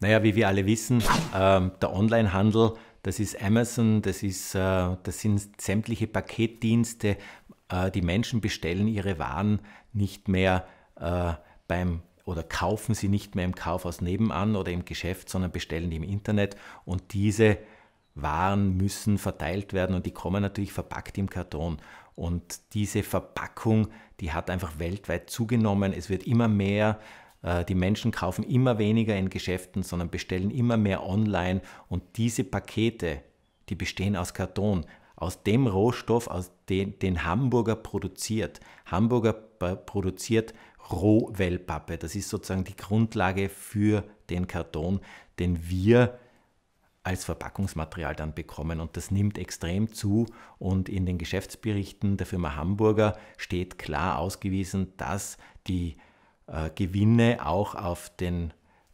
Naja, wie wir alle wissen, ähm, der Onlinehandel, das ist Amazon, das, ist, äh, das sind sämtliche Paketdienste. Äh, die Menschen bestellen ihre Waren nicht mehr äh, beim oder kaufen sie nicht mehr im Kaufhaus nebenan oder im Geschäft, sondern bestellen die im Internet. Und diese waren müssen verteilt werden und die kommen natürlich verpackt im Karton. Und diese Verpackung, die hat einfach weltweit zugenommen. Es wird immer mehr äh, die Menschen kaufen immer weniger in Geschäften, sondern bestellen immer mehr online. Und diese Pakete, die bestehen aus Karton, aus dem Rohstoff, aus den, den Hamburger produziert. Hamburger produziert Rohwellpappe. Das ist sozusagen die Grundlage für den Karton, den wir als Verpackungsmaterial dann bekommen. Und das nimmt extrem zu. Und in den Geschäftsberichten der Firma Hamburger steht klar ausgewiesen, dass die äh, Gewinne auch auf den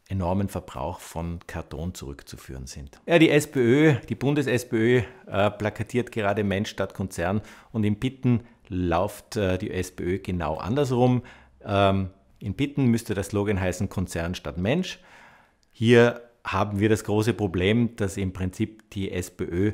enormen Verbrauch von Karton zurückzuführen sind. Ja, die SPÖ, die Bundes-SPÖ äh, plakatiert gerade Mensch statt Konzern und in Bitten läuft äh, die SPÖ genau andersrum. Ähm, in Bitten müsste der Slogan heißen Konzern statt Mensch. Hier haben wir das große Problem, dass im Prinzip die SPÖ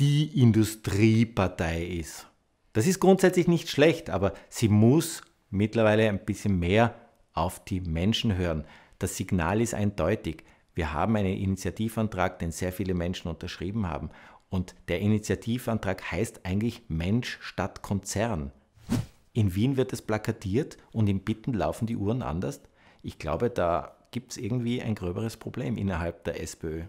die Industriepartei ist. Das ist grundsätzlich nicht schlecht, aber sie muss mittlerweile ein bisschen mehr auf die Menschen hören. Das Signal ist eindeutig. Wir haben einen Initiativantrag, den sehr viele Menschen unterschrieben haben. Und der Initiativantrag heißt eigentlich Mensch statt Konzern. In Wien wird es plakatiert und in Bitten laufen die Uhren anders. Ich glaube, da gibt es irgendwie ein gröberes Problem innerhalb der SPÖ.